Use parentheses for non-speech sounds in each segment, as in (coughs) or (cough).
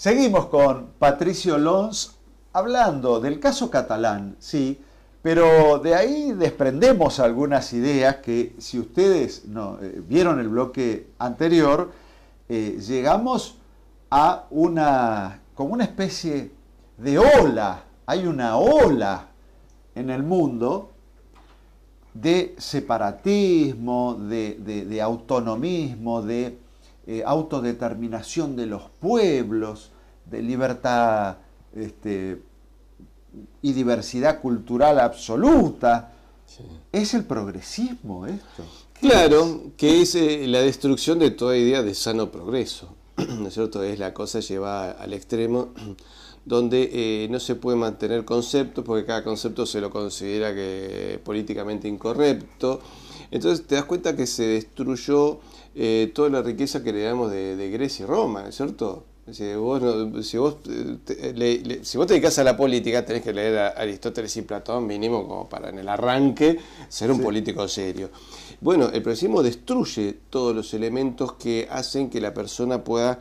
Seguimos con Patricio Lons hablando del caso catalán, sí, pero de ahí desprendemos algunas ideas que si ustedes no, eh, vieron el bloque anterior, eh, llegamos a una, como una especie de ola, hay una ola en el mundo de separatismo, de autonomismo, de eh, autodeterminación de los pueblos, de libertad este, y diversidad cultural absoluta. Es el progresismo esto. Claro, que es eh, la destrucción de toda idea de sano progreso. (clears throat) ¿No es cierto? Es la cosa llevada al extremo (clears throat) donde eh, no se puede mantener conceptos porque cada concepto se lo considera que políticamente incorrecto. Entonces te das cuenta que se destruyó eh, toda la riqueza que le damos de, Grecia y Roma, es cierto? Si vos, eh, te, eh, dedicas a la política, tenés que leer a Aristóteles y Platón mínimo como para en el arranque ser un político serio. Bueno, el progresismo destruye todos los elementos que hacen que la persona pueda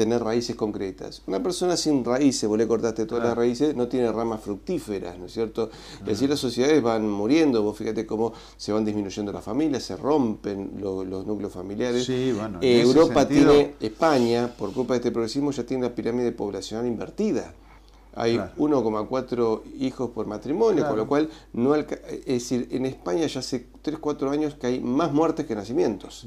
tener raíces concretas. Una persona sin raíces, vos le cortaste todas las raíces, no tiene ramas fructíferas, ¿no es cierto? Es decir, las sociedades van muriendo, vos fíjate cómo se van disminuyendo las familias, se rompen los núcleos familiares. Eh, Europa tiene, España, por culpa de este progresismo, ya tiene la pirámide poblacional invertida. Hay 1,4 hijos por matrimonio, con lo cual no es decir, en España ya hace 3, 4 años que hay más muertes que nacimientos.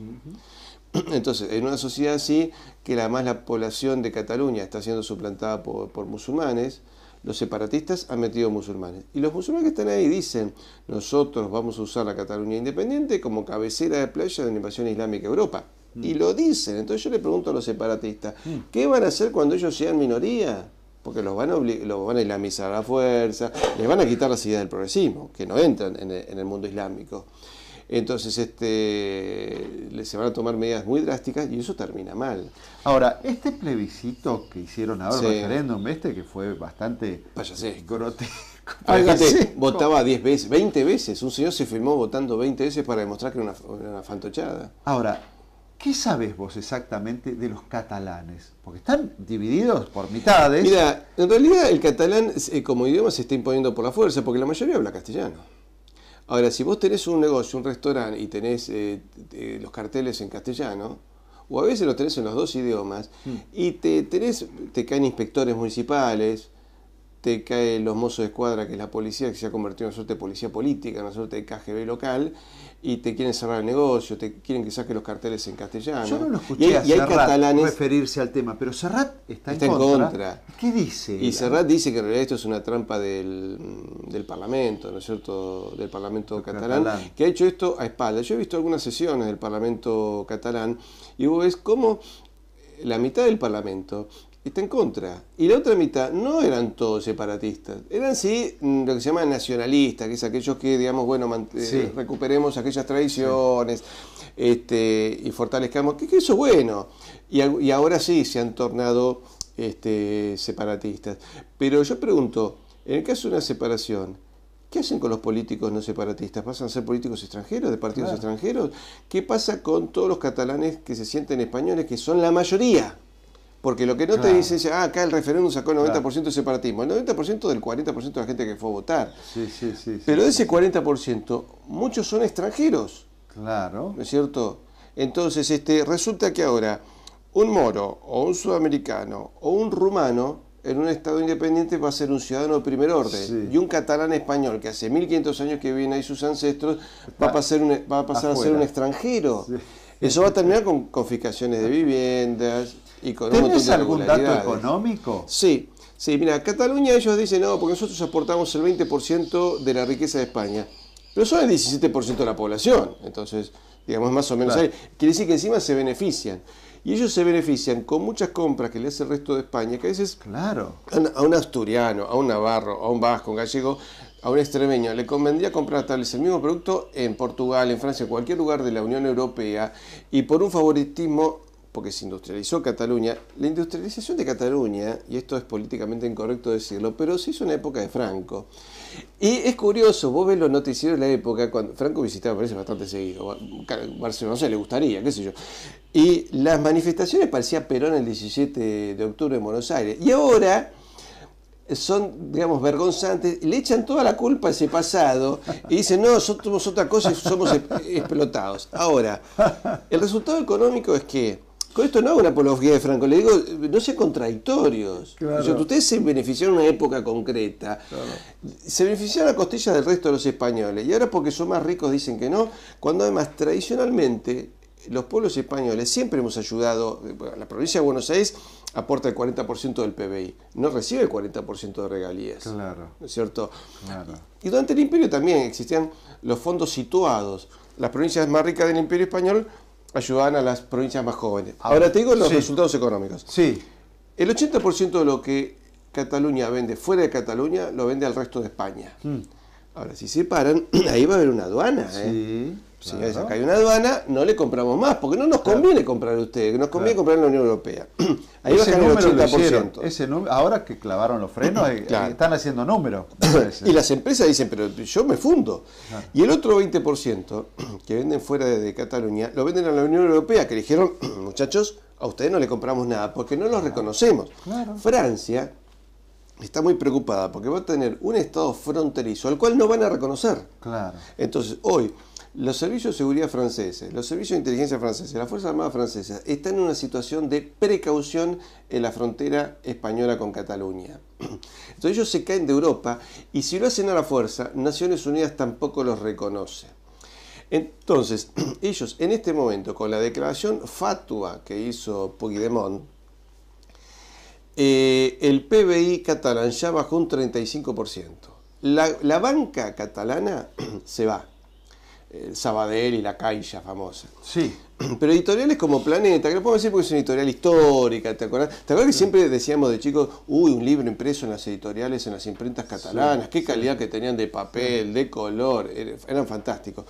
(clears throat) Entonces, en una sociedad así, que además la población de Cataluña está siendo suplantada por, musulmanes, los separatistas han metido musulmanes. Y los musulmanes que están ahí dicen, nosotros vamos a usar la Cataluña independiente como cabecera de playa de la invasión islámica a Europa. Mm. Y lo dicen. Entonces yo le pregunto a los separatistas, mm. ¿qué van a hacer cuando ellos sean minoría? Porque los van, a los van a islamizar a la fuerza, les van a quitar las ideas del progresismo, que no entran en el mundo islámico. Entonces este, se van a tomar medidas muy drásticas y eso termina mal. Ahora, este plebiscito que hicieron ahora, el referéndum este, que fue bastante Payasesco. grotesco. (laughs) votaba 10 veces, 20 veces. Un señor se firmó votando 20 veces para demostrar que era una, una fantochada. Ahora, ¿Qué sabes vos exactamente de los catalanes? Porque están divididos por mitades. Mira, en realidad el catalán eh, como idioma se está imponiendo por la fuerza, porque la mayoría habla castellano. Ahora, si vos tenés un negocio, un restaurante y tenés eh, eh, los carteles en castellano, o a veces los tenés en los dos idiomas, mm. y te, te caen inspectores municipales, te cae los mozos de escuadra, que es la policía, que se ha convertido en una suerte de policía política, en una suerte de KGB local, y te quieren cerrar el negocio, te quieren que saque los carteles en castellano. Yo no lo escuché y hay, a referirse al tema, pero Serrat está, en, contra. ¿Qué dice? Y Serrat dice que en realidad esto es una trampa del, Parlamento, ¿no es cierto?, del Parlamento catalán, que ha hecho esto a espaldas. Yo he visto algunas sesiones del Parlamento catalán y vos ves cómo la mitad del Parlamento está en contra. Y la otra mitad no eran todos separatistas, eran sí mm, lo que se llama nacionalistas, que es aquellos que, digamos, bueno, eh, recuperemos aquellas tradiciones este, y fortalezcamos, que, eso es bueno. Y, ahora sí se han tornado este, separatistas. Pero yo pregunto, en el caso de una separación, ¿Qué hacen con los políticos no separatistas? ¿Pasan a ser políticos extranjeros, de partidos extranjeros? ¿Qué pasa con todos los catalanes que se sienten españoles, que son la mayoría? Porque lo que no te dicen es, ah, acá el referéndum sacó el 90% de separatismo. El 90% del 40% de la gente que fue a votar. Sí, sí, sí, Pero de ese 40%, muchos son extranjeros. Claro. ¿No es cierto? Entonces, este, resulta que ahora un moro o un sudamericano o un rumano en un estado independiente va a ser un ciudadano de primer orden. Y un catalán español que hace 1500 años que viven ahí sus ancestros va a pasar, va a, pasar a, ser un extranjero. Eso va a terminar con confiscaciones de viviendas y con ¿Tenés algún dato económico? Sí, sí, mira, Cataluña ellos dicen, no, porque nosotros aportamos el 20% de la riqueza de España. Pero son el 17% de la población, entonces, digamos, más o menos. Quiere decir que encima se benefician. Y ellos se benefician con muchas compras que le hace el resto de España, que a veces claro. a, un asturiano, a un navarro, a un vasco, un gallego, a un extremeño, le convendría comprar tal vez el mismo producto en Portugal, en Francia, en cualquier lugar de la Unión Europea, y por un favoritismo porque se industrializó Cataluña. La industrialización de Cataluña, y esto es políticamente incorrecto decirlo, pero se hizo en la época de Franco. Y es curioso, vos ves los noticieros de la época, cuando Franco visitaba, parece bastante seguido, Barcelona, no sé, le gustaría, qué sé yo y las manifestaciones parecía Perón el 17 de octubre en Buenos Aires. Y ahora son, digamos, vergonzantes, le echan toda la culpa a ese pasado y dicen, no, somos otra cosa y somos e-, explotados. Ahora, el resultado económico es que, con esto no hago una apología de Franco, le digo, no sean contradictorios. ustedes se beneficiaron en una época concreta, se beneficiaron a costillas del resto de los españoles, y ahora porque son más ricos dicen que no, cuando además tradicionalmente los pueblos españoles siempre hemos ayudado, eh, la provincia de Buenos Aires aporta el 40% del PBI, no recibe el 40% de regalías. Claro. ¿No es cierto? Claro. Y durante el imperio también existían los fondos situados. Las provincias más ricas del imperio español ayudaban a las provincias más jóvenes. Ahora te digo los resultados económicos. Sí. El 80% de lo que Cataluña vende fuera de Cataluña lo vende al resto de España. Hmm. Ahora, si se paran, (clears throat) ahí va a haber una aduana. ¿eh? Sí. Si acá hay una aduana, no le compramos más, porque no nos conviene comprar a ustedes, nos conviene comprar en la Unión Europea. (clears throat) Ahí el 80%. ahora que clavaron los frenos, están haciendo números. (clears throat) y las empresas dicen, pero yo me fundo. Y el otro 20% (clears throat) que venden fuera de Cataluña, lo venden a la Unión Europea, que dijeron, muchachos, a ustedes no le compramos nada, porque no los reconocemos. Francia está muy preocupada, porque va a tener un estado fronterizo, al cual no van a reconocer. Entonces, hoy los servicios de seguridad franceses, los servicios de inteligencia franceses, las Fuerzas Armadas francesas están en una situación de precaución en la frontera española con Cataluña. (clears throat) Entonces ellos se caen de Europa y si lo hacen a la fuerza, Naciones Unidas tampoco los reconoce. Entonces, (clears throat) ellos en este momento, con la declaración fatua que hizo Puigdemont, eh, el PBI catalán ya bajó un 35%. La, la banca catalana (clears throat) se va. Eh, Sabadell y La Caixa famosa. Sí. (clears throat) Pero editoriales como Planeta, que lo podemos decir porque es una editorial histórica, ¿te acuerdas? ¿Te acuerdas que siempre decíamos de chicos, uy, un libro impreso en las editoriales, en las imprentas catalanas, qué calidad que tenían de papel, de color, er, eran fantásticos.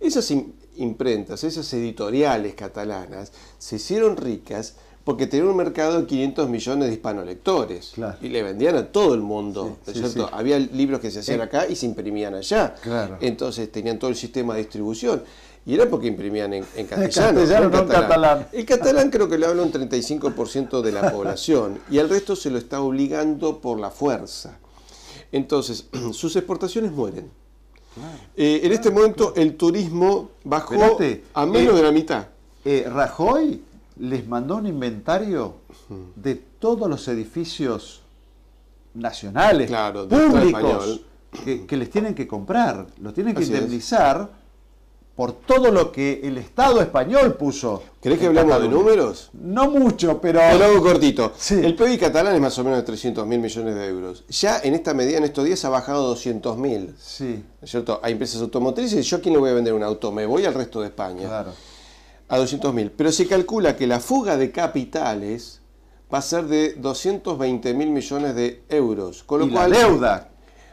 Esas imprentas, esas editoriales catalanas, se hicieron ricas porque tenía un mercado de 500 millones de hispanolectores. Y le vendían a todo el mundo. Había libros que se hacían eh. acá y se imprimían allá. Entonces tenían todo el sistema de distribución. Y era porque imprimían en, en castellano. El no en catalán. El catalán creo que le habla un 35% de la (laughs) población y al resto se lo está obligando por la fuerza. Entonces, (clears throat) sus exportaciones mueren. Eh, en este momento el turismo bajó a menos eh, de la mitad. Rajoy les mandó un inventario de todos los edificios nacionales, públicos, que, les tienen que comprar, los tienen que indemnizar por todo lo que el Estado español puso. ¿Crees que hablamos de números? No mucho, pero... Te lo hago cortito. El PIB catalán es más o menos de 300 mil millones de euros. Ya en esta medida, en estos días, ha bajado 200 mil. Sí. es cierto? Hay empresas automotrices, ¿yo a quién le voy a vender un auto? Me voy al resto de España. Claro a 200.000. Pero se calcula que la fuga de capitales va a ser de mil millones de euros. Con lo cual, deuda.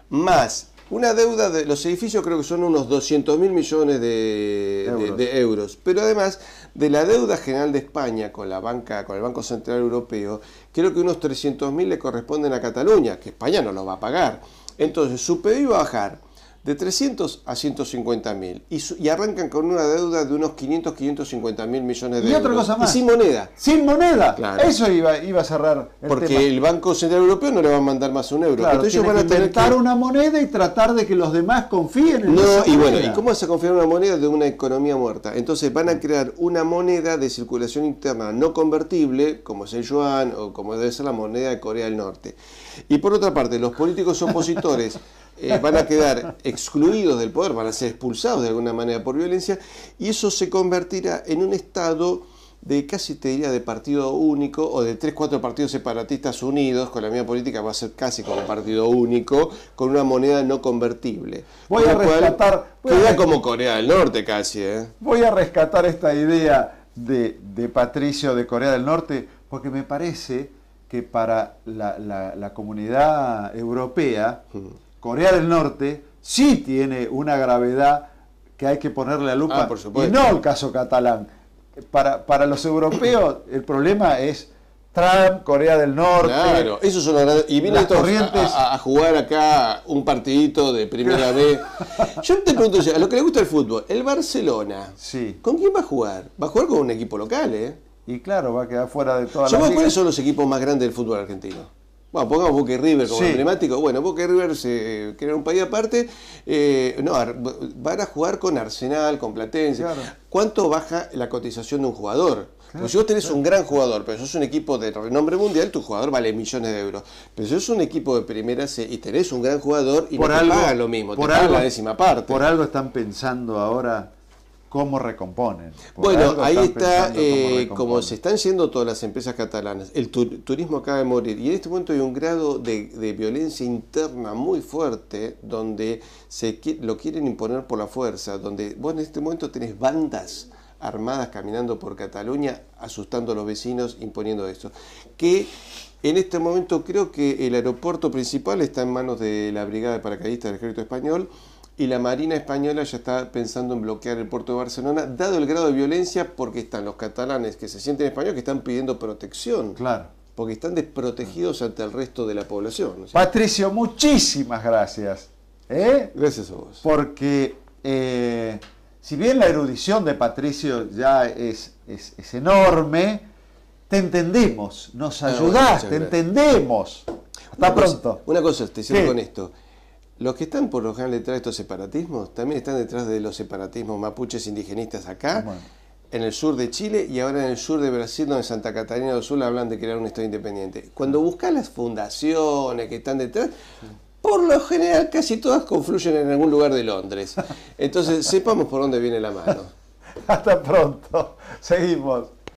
Más una deuda de los edificios creo que son unos 200 mil millones de euros. Pero además de la deuda general de España con la banca, con el Banco Central Europeo, creo que unos 300 mil le corresponden a Cataluña, que España no lo va a pagar. Entonces su PIB va a bajar de 300 a 150 mil. Y, arrancan con una deuda de unos 500, 550 mil millones de euros. Y otra cosa más. sin moneda. Sin moneda. Eso iba, iba a cerrar. Porque el Banco Central Europeo no le va a mandar más un euro. Entonces ellos van a tener una moneda y tratar de que los demás confíen en no, y bueno, ¿y cómo se a en una moneda de una economía muerta? Entonces van a crear una moneda de circulación interna no convertible, como es el yuan o como debe ser la moneda de Corea del Norte. Y por otra parte, los políticos (laughs) opositores eh, van a quedar excluidos del poder, van a ser expulsados de alguna manera por violencia, y eso se convertirá en un estado de casi te diría de partido único o de tres, cuatro partidos separatistas unidos con la misma política va a ser casi como partido único con una moneda no convertible. Voy a rescatar... queda como Corea del Norte casi. ¿eh? Voy a rescatar esta idea de, Patricio de Corea del Norte porque me parece que para la, comunidad europea... Mm. Corea del Norte sí tiene una gravedad que hay que ponerle a lupa, ah, y no el caso catalán. Para, los europeos (coughs) el problema es Trump, Corea del Norte. Claro, eso es Y vienen corrientes... A, jugar acá un partidito de primera (laughs) vez. Yo te pregunto, a lo que le gusta el fútbol, el Barcelona, sí. ¿con quién va a jugar? Va a jugar con un equipo local, ¿eh? Y claro, va a quedar fuera de toda la. ¿Cuáles son los equipos más grandes del fútbol argentino? Bueno, pongamos Boca River como emblemático. Bueno, Boca River se eh, crea un país aparte. Eh, no, van a jugar con Arsenal, con Platense. ¿Cuánto baja la cotización de un jugador? si vos tenés un gran jugador, pero sos un equipo de renombre mundial, tu jugador vale millones de euros. Pero si sos un equipo de primera C y tenés un gran jugador y por no te lo mismo, por te algo, la décima parte. Por algo están pensando ahora cómo recomponen. bueno, ahí está eh, como se están yendo todas las empresas catalanas. El turismo acaba de morir y en este momento hay un grado de, violencia interna muy fuerte donde se lo quieren imponer por la fuerza, donde vos en este momento tenés bandas armadas caminando por Cataluña, asustando a los vecinos, imponiendo esto. Que en este momento creo que el aeropuerto principal está en manos de la Brigada de Paracaidistas del Ejército Español y la Marina española ya está pensando en bloquear el puerto de Barcelona, dado el grado de violencia, porque están los catalanes que se sienten españoles que están pidiendo protección. Claro. Porque están desprotegidos ante el resto de la población. Patricio, muchísimas gracias. ¿eh? Gracias a vos. Porque eh, si bien la erudición de Patricio ya es, es, enorme, te entendemos, nos ah, ayudás, te entendemos. Hasta pronto. una cosa te cierro con esto. Los que están por lo general detrás de estos separatismos también están detrás de los separatismos mapuches indigenistas acá, en el sur de Chile y ahora en el sur de Brasil, donde Santa Catarina del Sur hablan de crear un Estado independiente. Cuando ah. buscas las fundaciones que están detrás, por lo general casi todas confluyen en algún lugar de Londres. (laughs) Entonces sepamos por dónde viene la mano. Hasta pronto. Seguimos.